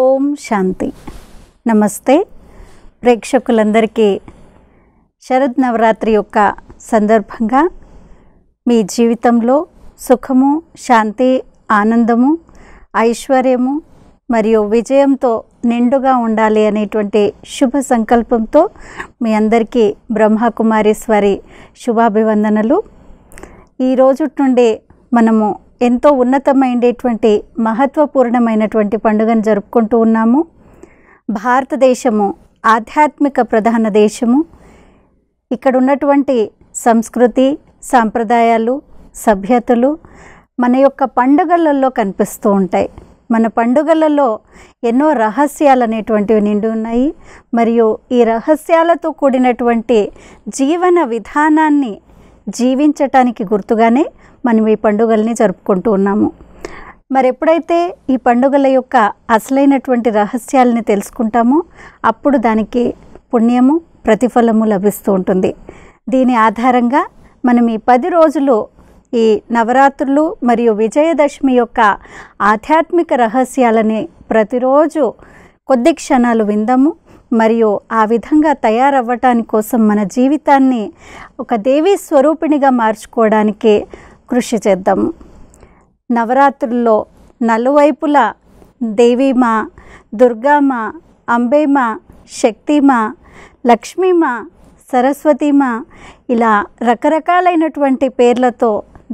ఓం శాంతి నమస్తే ప్రేక్షకులందరికీ శరద్ నవరాత్రి యొక్క సందర్భంగా మీ జీవితంలో సుఖము శాంతి ఆనందము ఐశ్వర్యము మరియు విజయంతో నిండుగా ఉండాలి అనేటువంటి శుభ సంకల్పంతో మీ అందరికీ బ్రహ్మకుమారేశ్వరి శుభాభివందనలు ఈరోజు నుండి మనము ఎంతో ఉన్నతమైనటువంటి మహత్వపూర్ణమైనటువంటి పండుగను జరుపుకుంటూ ఉన్నాము భారతదేశము ఆధ్యాత్మిక ప్రధాన దేశము ఇక్కడ ఉన్నటువంటి సంస్కృతి సాంప్రదాయాలు సభ్యతలు మన యొక్క పండుగలలో కనిపిస్తూ ఉంటాయి మన పండుగలలో ఎన్నో రహస్యాలు అనేటువంటివి నిండి ఉన్నాయి మరియు ఈ రహస్యాలతో కూడినటువంటి జీవన విధానాన్ని జీవించటానికి గుర్తుగానే మనం ఈ పండుగల్ని జరుపుకుంటూ ఉన్నాము మరి ఎప్పుడైతే ఈ పండుగల యొక్క అసలైనటువంటి రహస్యాలని తెలుసుకుంటామో అప్పుడు దానికి పుణ్యము ప్రతిఫలము లభిస్తూ ఉంటుంది దీని ఆధారంగా మనం ఈ పది రోజులు ఈ నవరాత్రులు మరియు విజయదశమి యొక్క ఆధ్యాత్మిక రహస్యాలని ప్రతిరోజు కొద్ది క్షణాలు విందాము మరియు ఆ విధంగా తయారవ్వటాని కోసం మన జీవితాన్ని ఒక దేవీ స్వరూపిణిగా మార్చుకోవడానికి కృషి చేద్దాము నవరాత్రుల్లో నలువైపులా దేవీమా దుర్గామా అంబేమా శక్తిమా లక్ష్మీమా సరస్వతిమా ఇలా రకరకాలైనటువంటి పేర్లతో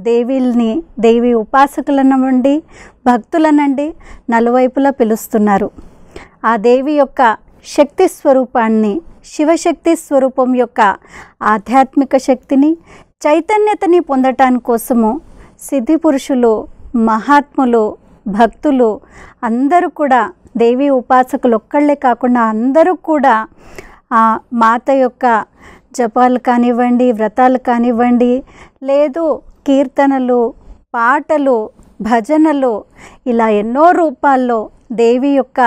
దేవీల్ని దేవి ఉపాసకులనండి భక్తులనండి నలువైపులా పిలుస్తున్నారు ఆ దేవి యొక్క శక్తి స్వరూపాన్ని శివశక్తి స్వరూపం యొక్క ఆధ్యాత్మిక శక్తిని చైతన్యతని కోసము సిద్ధి పురుషులు మహాత్ములు భక్తులు అందరూ కూడా దేవి ఉపాసకులు ఒక్కళ్ళే కాకుండా అందరూ కూడా ఆ మాత యొక్క జపాలు కానివ్వండి వ్రతాలు కానివ్వండి లేదు కీర్తనలు పాటలు భజనలు ఇలా ఎన్నో రూపాల్లో దేవి యొక్క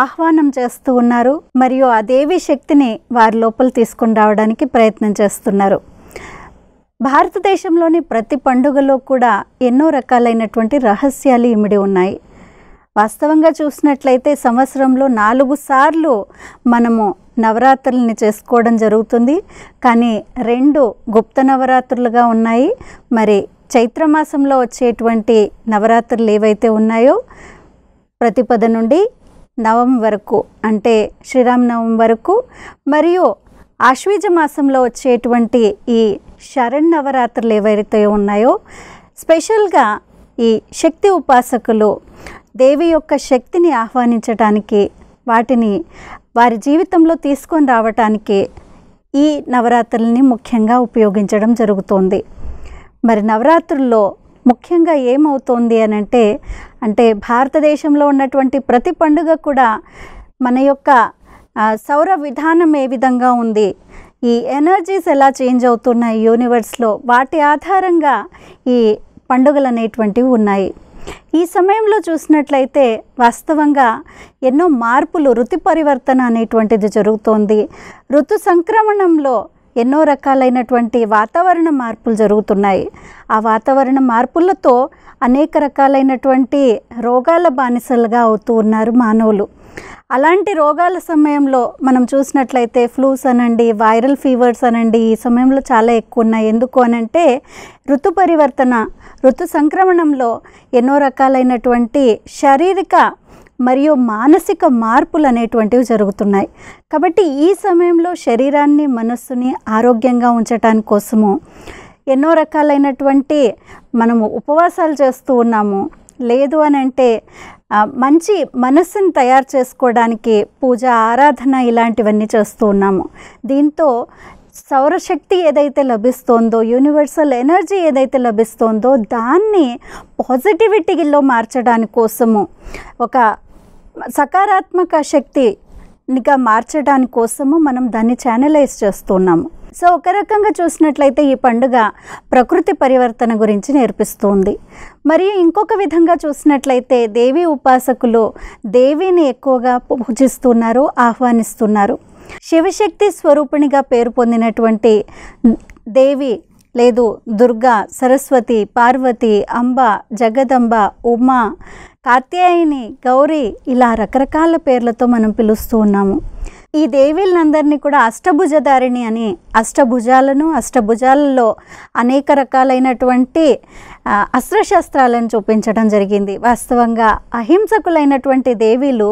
ఆహ్వానం చేస్తూ ఉన్నారు మరియు ఆ దేవి శక్తిని వారి లోపల తీసుకుని రావడానికి ప్రయత్నం చేస్తున్నారు భారతదేశంలోని ప్రతి పండుగలో కూడా ఎన్నో రకాలైనటువంటి రహస్యాలు ఇమిడి ఉన్నాయి వాస్తవంగా చూసినట్లయితే సంవత్సరంలో నాలుగు సార్లు మనము నవరాత్రుల్ని చేసుకోవడం జరుగుతుంది కానీ రెండు గుప్త నవరాత్రులుగా ఉన్నాయి మరి చైత్రమాసంలో వచ్చేటువంటి నవరాత్రులు ఏవైతే ఉన్నాయో ప్రతిపద నుండి నవం వరకు అంటే శ్రీరామనవం వరకు మరియు ఆశ్వీజ మాసంలో వచ్చేటువంటి ఈ శరణ్ నవరాత్రులు ఏవైతే ఉన్నాయో స్పెషల్గా ఈ శక్తి ఉపాసకులు దేవి యొక్క శక్తిని ఆహ్వానించడానికి వాటిని వారి జీవితంలో తీసుకొని రావటానికి ఈ నవరాత్రుల్ని ముఖ్యంగా ఉపయోగించడం జరుగుతోంది మరి నవరాత్రుల్లో ముఖ్యంగా ఏమవుతోంది అని అంటే అంటే భారతదేశంలో ఉన్నటువంటి ప్రతి పండుగ కూడా మన యొక్క సౌర విధానం ఏ విధంగా ఉంది ఈ ఎనర్జీస్ ఎలా చేంజ్ అవుతున్నాయి యూనివర్స్లో వాటి ఆధారంగా ఈ పండుగలు అనేటువంటివి ఉన్నాయి ఈ సమయంలో చూసినట్లయితే వాస్తవంగా ఎన్నో మార్పులు ఋతు పరివర్తన అనేటువంటిది జరుగుతోంది ఋతు సంక్రమణంలో ఎన్నో రకాలైనటువంటి వాతావరణ మార్పులు జరుగుతున్నాయి ఆ వాతావరణ మార్పులతో అనేక రకాలైనటువంటి రోగాల బానిసలుగా అవుతూ ఉన్నారు మానవులు అలాంటి రోగాల సమయంలో మనం చూసినట్లయితే ఫ్లూస్ అనండి వైరల్ ఫీవర్స్ అనండి ఈ సమయంలో చాలా ఎక్కువ ఉన్నాయి ఎందుకు అనంటే ఋతు పరివర్తన ఋతు సంక్రమణంలో ఎన్నో రకాలైనటువంటి శారీరక మరియు మానసిక మార్పులు అనేటువంటివి జరుగుతున్నాయి కాబట్టి ఈ సమయంలో శరీరాన్ని మనస్సుని ఆరోగ్యంగా ఉంచటాని కోసము ఎన్నో రకాలైనటువంటి మనము ఉపవాసాలు చేస్తూ ఉన్నాము లేదు అని అంటే మంచి మనస్సును తయారు చేసుకోవడానికి పూజ ఆరాధన ఇలాంటివన్నీ చేస్తూ ఉన్నాము దీంతో సౌరశక్తి ఏదైతే లభిస్తోందో యూనివర్సల్ ఎనర్జీ ఏదైతే లభిస్తోందో దాన్ని పాజిటివిటీలో మార్చడానికి కోసము ఒక సకారాత్మక శక్తి గా మార్చడాని కోసము మనం దాన్ని ఛానలైజ్ చేస్తున్నాము సో ఒక రకంగా చూసినట్లయితే ఈ పండుగ ప్రకృతి పరివర్తన గురించి నేర్పిస్తుంది మరి ఇంకొక విధంగా చూసినట్లయితే దేవి ఉపాసకులు దేవిని ఎక్కువగా పూజిస్తున్నారు ఆహ్వానిస్తున్నారు శివశక్తి స్వరూపిణిగా పేరు పొందినటువంటి దేవి లేదు దుర్గా సరస్వతి పార్వతి అంబ జగదంబ ఉమా కార్త్యాయని గౌరీ ఇలా రకరకాల పేర్లతో మనం పిలుస్తూ ఉన్నాము ఈ దేవీలందరినీ కూడా అష్టభుజధారిణి అని అష్టభుజాలను అష్టభుజాలలో అనేక రకాలైనటువంటి అస్త్రశస్త్రాలను చూపించడం జరిగింది వాస్తవంగా అహింసకులైనటువంటి దేవీలు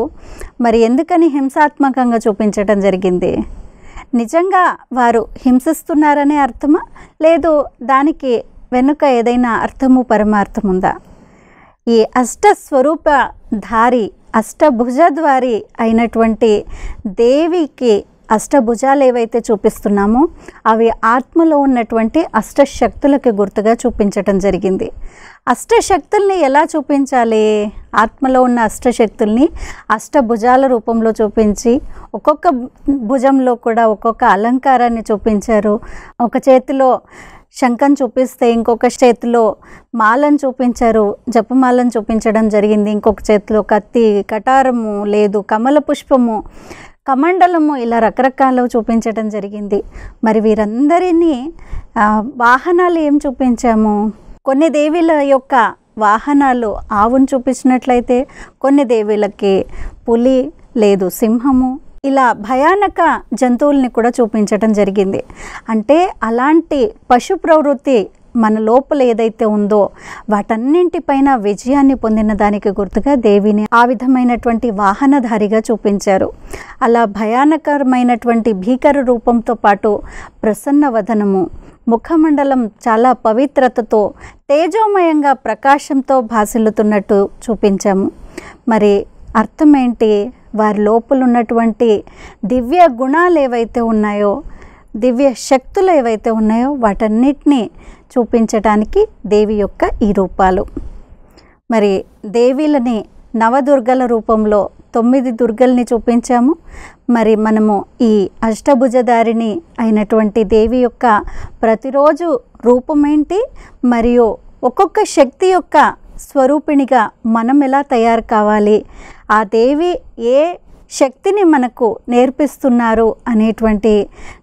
మరి ఎందుకని హింసాత్మకంగా చూపించడం జరిగింది నిజంగా వారు హింసిస్తున్నారనే అర్థమా లేదు దానికి వెనుక ఏదైనా అర్థము పరమార్థం ఉందా ఈ అష్ట స్వరూప ధారి అష్టభుజద్వారి అయినటువంటి దేవికి అష్టభుజాలు ఏవైతే చూపిస్తున్నామో అవి ఆత్మలో ఉన్నటువంటి అష్టశక్తులకి గుర్తుగా చూపించటం జరిగింది అష్టశక్తుల్ని ఎలా చూపించాలి ఆత్మలో ఉన్న అష్టశక్తుల్ని అష్టభుజాల రూపంలో చూపించి ఒక్కొక్క భుజంలో కూడా ఒక్కొక్క అలంకారాన్ని చూపించారు ఒక చేతిలో శంఖం చూపిస్తే ఇంకొక చేతిలో మాలను చూపించారు జపమాలను చూపించడం జరిగింది ఇంకొక చేతిలో కత్తి కటారము లేదు కమల పుష్పము కమండలము ఇలా రకరకాలు చూపించడం జరిగింది మరి వీరందరినీ వాహనాలు ఏం చూపించాము కొన్ని దేవీల యొక్క వాహనాలు ఆవును చూపించినట్లయితే కొన్ని దేవీలకి పులి లేదు సింహము ఇలా భయానక జంతువుల్ని కూడా చూపించడం జరిగింది అంటే అలాంటి పశు ప్రవృత్తి మన లోపల ఏదైతే ఉందో వాటన్నింటిపైన విజయాన్ని పొందిన దానికి గుర్తుగా దేవిని ఆ విధమైనటువంటి వాహనధారిగా చూపించారు అలా భయానకరమైనటువంటి భీకర రూపంతో పాటు ప్రసన్న వదనము ముఖమండలం చాలా పవిత్రతతో తేజోమయంగా ప్రకాశంతో భాసిల్లుతున్నట్టు చూపించాము మరి అర్థం ఏంటి వారి లోపల ఉన్నటువంటి దివ్య గుణాలు ఏవైతే ఉన్నాయో దివ్య శక్తులు ఏవైతే ఉన్నాయో వాటన్నిటినీ చూపించడానికి దేవి యొక్క ఈ రూపాలు మరి దేవీలని నవదుర్గల రూపంలో తొమ్మిది దుర్గల్ని చూపించాము మరి మనము ఈ అష్టభుజధారిణి అయినటువంటి దేవి యొక్క ప్రతిరోజు రూపం ఏంటి మరియు ఒక్కొక్క శక్తి యొక్క స్వరూపిణిగా మనం ఎలా తయారు కావాలి ఆ దేవి ఏ శక్తిని మనకు నేర్పిస్తున్నారు అనేటువంటి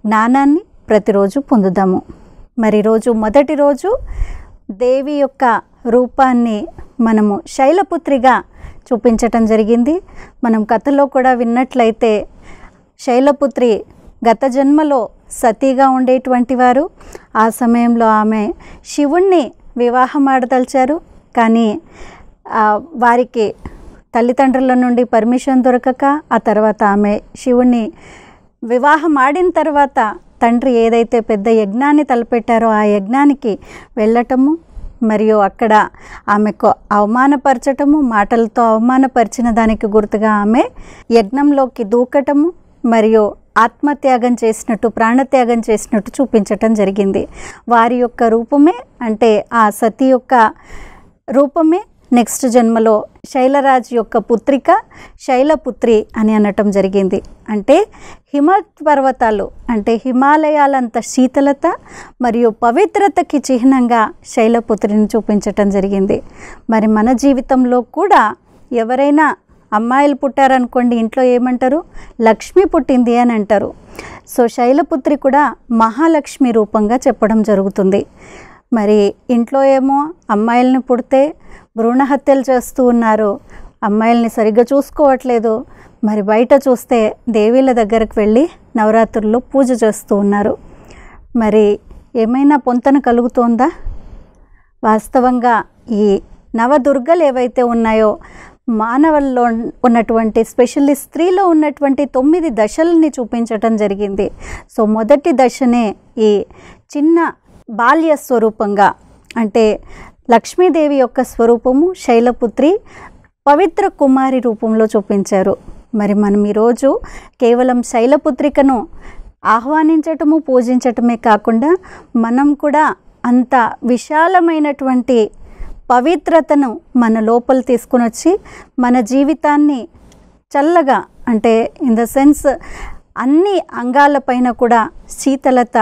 జ్ఞానాన్ని ప్రతిరోజు పొందుదాము మరి రోజు మొదటి రోజు దేవి యొక్క రూపాన్ని మనము శైలపుత్రిగా చూపించటం జరిగింది మనం కథలో కూడా విన్నట్లయితే శైలపుత్రి గత జన్మలో సతీగా ఉండేటువంటి వారు ఆ సమయంలో ఆమె శివుణ్ణి వివాహం ఆడదలిచారు కానీ వారికి తల్లిదండ్రుల నుండి పర్మిషన్ దొరకక ఆ తర్వాత ఆమె శివుణ్ణి వివాహం ఆడిన తర్వాత తండ్రి ఏదైతే పెద్ద యజ్ఞాన్ని తలపెట్టారో ఆ యజ్ఞానికి వెళ్ళటము మరియు అక్కడ ఆమెకు అవమానపరచటము మాటలతో అవమానపరిచిన దానికి గుర్తుగా ఆమె యజ్ఞంలోకి దూకటము మరియు ఆత్మత్యాగం చేసినట్టు ప్రాణత్యాగం చేసినట్టు చూపించటం జరిగింది వారి యొక్క రూపమే అంటే ఆ సతి యొక్క రూపమే నెక్స్ట్ జన్మలో శైలరాజ్ యొక్క పుత్రిక శైలపుత్రి అని అనటం జరిగింది అంటే హిమ పర్వతాలు అంటే హిమాలయాలంత శీతలత మరియు పవిత్రతకి చిహ్నంగా శైలపుత్రిని చూపించటం జరిగింది మరి మన జీవితంలో కూడా ఎవరైనా అమ్మాయిలు పుట్టారనుకోండి ఇంట్లో ఏమంటారు లక్ష్మి పుట్టింది అని అంటారు సో శైలపుత్రి కూడా మహాలక్ష్మి రూపంగా చెప్పడం జరుగుతుంది మరి ఇంట్లో ఏమో అమ్మాయిలను పుడితే భ్రూణ హత్యలు చేస్తూ ఉన్నారు అమ్మాయిల్ని సరిగ్గా చూసుకోవట్లేదు మరి బయట చూస్తే దేవీల దగ్గరకు వెళ్ళి నవరాత్రుల్లో పూజ చేస్తూ ఉన్నారు మరి ఏమైనా పొంతన కలుగుతోందా వాస్తవంగా ఈ నవదుర్గలు ఏవైతే ఉన్నాయో మానవుల్లో ఉన్నటువంటి స్పెషల్లీ స్త్రీలో ఉన్నటువంటి తొమ్మిది దశల్ని చూపించటం జరిగింది సో మొదటి దశనే ఈ చిన్న బాల్య స్వరూపంగా అంటే లక్ష్మీదేవి యొక్క స్వరూపము శైలపుత్రి పవిత్ర కుమారి రూపంలో చూపించారు మరి మనం ఈరోజు కేవలం శైలపుత్రికను ఆహ్వానించటము పూజించటమే కాకుండా మనం కూడా అంత విశాలమైనటువంటి పవిత్రతను మన లోపల తీసుకుని వచ్చి మన జీవితాన్ని చల్లగా అంటే ఇన్ ద సెన్స్ అన్ని అంగాలపైన కూడా శీతలత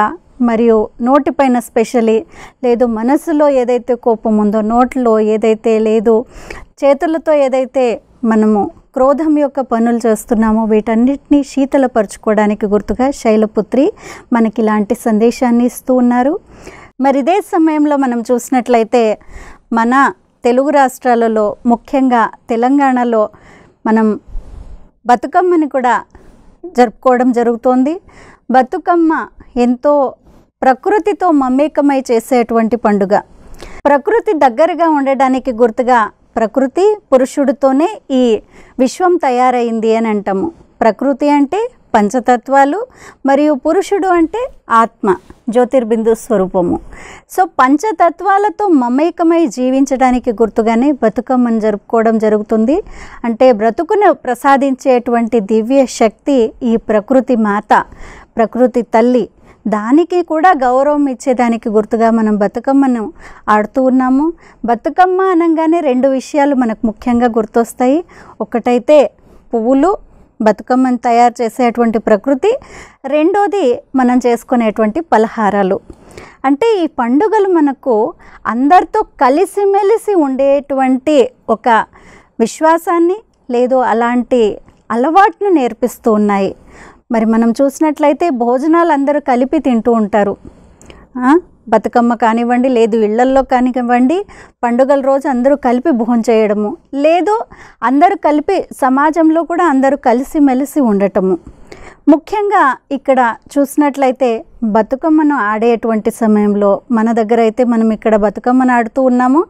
మరియు నోటిపైన స్పెషలీ లేదు మనసులో ఏదైతే కోపం ఉందో నోట్లో ఏదైతే లేదు చేతులతో ఏదైతే మనము క్రోధం యొక్క పనులు చేస్తున్నామో వీటన్నిటినీ శీతలపరుచుకోవడానికి గుర్తుగా శైలపుత్రి మనకి ఇలాంటి సందేశాన్ని ఇస్తూ ఉన్నారు మరి ఇదే సమయంలో మనం చూసినట్లయితే మన తెలుగు రాష్ట్రాలలో ముఖ్యంగా తెలంగాణలో మనం బతుకమ్మని కూడా జరుపుకోవడం జరుగుతోంది బతుకమ్మ ఎంతో ప్రకృతితో మమేకమై చేసేటువంటి పండుగ ప్రకృతి దగ్గరగా ఉండడానికి గుర్తుగా ప్రకృతి పురుషుడితోనే ఈ విశ్వం తయారైంది అని అంటాము ప్రకృతి అంటే పంచతత్వాలు మరియు పురుషుడు అంటే ఆత్మ జ్యోతిర్బిందు స్వరూపము సో పంచతత్వాలతో మమేకమై జీవించడానికి గుర్తుగానే బతుకమ్మను జరుపుకోవడం జరుగుతుంది అంటే బ్రతుకును ప్రసాదించేటువంటి దివ్య శక్తి ఈ ప్రకృతి మాత ప్రకృతి తల్లి దానికి కూడా గౌరవం ఇచ్చేదానికి గుర్తుగా మనం బతుకమ్మను ఆడుతూ ఉన్నాము బతుకమ్మ అనగానే రెండు విషయాలు మనకు ముఖ్యంగా గుర్తొస్తాయి ఒకటైతే పువ్వులు బతుకమ్మను తయారు చేసేటువంటి ప్రకృతి రెండోది మనం చేసుకునేటువంటి పలహారాలు అంటే ఈ పండుగలు మనకు అందరితో కలిసిమెలిసి ఉండేటువంటి ఒక విశ్వాసాన్ని లేదు అలాంటి అలవాటును నేర్పిస్తూ ఉన్నాయి మరి మనం చూసినట్లయితే భోజనాలు అందరూ కలిపి తింటూ ఉంటారు బతుకమ్మ కానివ్వండి లేదు ఇళ్లల్లో కానివ్వండి పండుగల రోజు అందరూ కలిపి భోజనం చేయడము లేదు అందరూ కలిపి సమాజంలో కూడా అందరూ కలిసిమెలిసి ఉండటము ముఖ్యంగా ఇక్కడ చూసినట్లయితే బతుకమ్మను ఆడేటువంటి సమయంలో మన దగ్గర అయితే మనం ఇక్కడ బతుకమ్మను ఆడుతూ ఉన్నాము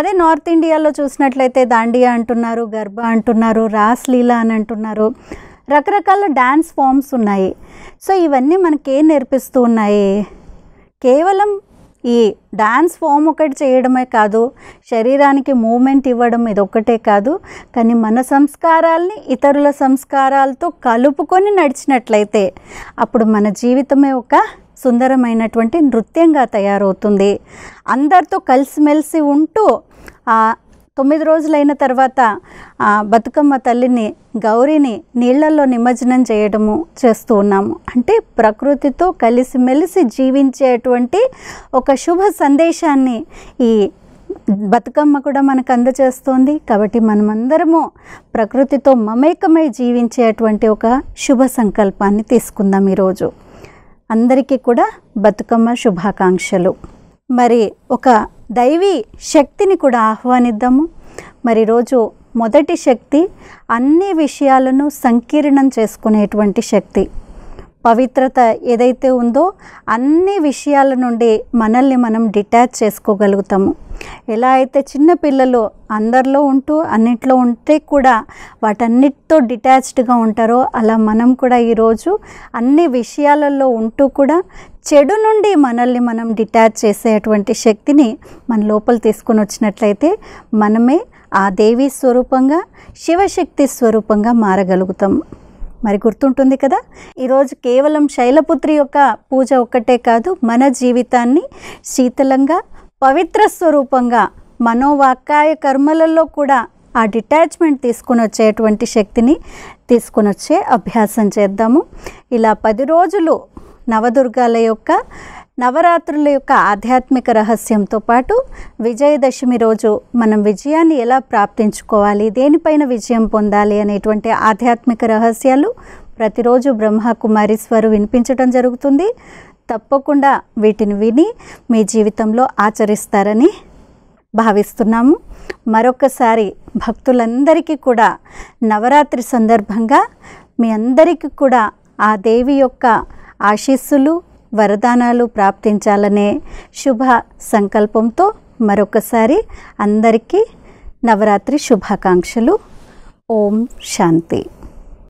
అదే నార్త్ ఇండియాలో చూసినట్లయితే దాండియా అంటున్నారు గర్భ అంటున్నారు రాస్లీల అని అంటున్నారు రకరకాల డ్యాన్స్ ఫామ్స్ ఉన్నాయి సో ఇవన్నీ మనకి ఏం నేర్పిస్తూ ఉన్నాయి కేవలం ఈ డ్యాన్స్ ఫామ్ ఒకటి చేయడమే కాదు శరీరానికి మూమెంట్ ఇవ్వడం ఇది ఒక్కటే కాదు కానీ మన సంస్కారాల్ని ఇతరుల సంస్కారాలతో కలుపుకొని నడిచినట్లయితే అప్పుడు మన జీవితమే ఒక సుందరమైనటువంటి నృత్యంగా తయారవుతుంది అందరితో కలిసిమెలిసి ఉంటూ తొమ్మిది రోజులైన తర్వాత బతుకమ్మ తల్లిని గౌరీని నీళ్లలో నిమజ్జనం చేయడము చేస్తూ ఉన్నాము అంటే ప్రకృతితో కలిసిమెలిసి జీవించేటువంటి ఒక శుభ సందేశాన్ని ఈ బతుకమ్మ కూడా మనకు అందజేస్తోంది కాబట్టి మనమందరము ప్రకృతితో మమేకమై జీవించేటువంటి ఒక శుభ సంకల్పాన్ని తీసుకుందాం ఈరోజు అందరికీ కూడా బతుకమ్మ శుభాకాంక్షలు మరి ఒక దైవీ శక్తిని కూడా ఆహ్వానిద్దాము మరి రోజు మొదటి శక్తి అన్ని విషయాలను సంకీర్ణం చేసుకునేటువంటి శక్తి పవిత్రత ఏదైతే ఉందో అన్ని విషయాల నుండి మనల్ని మనం డిటాచ్ చేసుకోగలుగుతాము ఎలా అయితే చిన్న పిల్లలు అందరిలో ఉంటూ అన్నిట్లో ఉంటే కూడా వాటన్నిటితో డిటాచ్డ్గా ఉంటారో అలా మనం కూడా ఈరోజు అన్ని విషయాలలో ఉంటూ కూడా చెడు నుండి మనల్ని మనం డిటాచ్ చేసేటువంటి శక్తిని మన లోపల తీసుకుని వచ్చినట్లయితే మనమే ఆ దేవి స్వరూపంగా శివశక్తి స్వరూపంగా మారగలుగుతాం మరి గుర్తుంటుంది కదా ఈరోజు కేవలం శైలపుత్రి యొక్క పూజ ఒక్కటే కాదు మన జీవితాన్ని శీతలంగా పవిత్ర స్వరూపంగా మనోవాకాయ కర్మలలో కూడా ఆ డిటాచ్మెంట్ తీసుకుని వచ్చేటువంటి శక్తిని తీసుకుని వచ్చే అభ్యాసం చేద్దాము ఇలా పది రోజులు నవదుర్గాల యొక్క నవరాత్రుల యొక్క ఆధ్యాత్మిక రహస్యంతో పాటు విజయదశమి రోజు మనం విజయాన్ని ఎలా ప్రాప్తించుకోవాలి దేనిపైన విజయం పొందాలి అనేటువంటి ఆధ్యాత్మిక రహస్యాలు ప్రతిరోజు బ్రహ్మకుమారి స్వరు వినిపించడం జరుగుతుంది తప్పకుండా వీటిని విని మీ జీవితంలో ఆచరిస్తారని భావిస్తున్నాము మరొకసారి భక్తులందరికీ కూడా నవరాత్రి సందర్భంగా మీ అందరికీ కూడా ఆ దేవి యొక్క ఆశీస్సులు వరదానాలు ప్రాప్తించాలనే శుభ సంకల్పంతో మరొకసారి అందరికీ నవరాత్రి శుభాకాంక్షలు ఓం శాంతి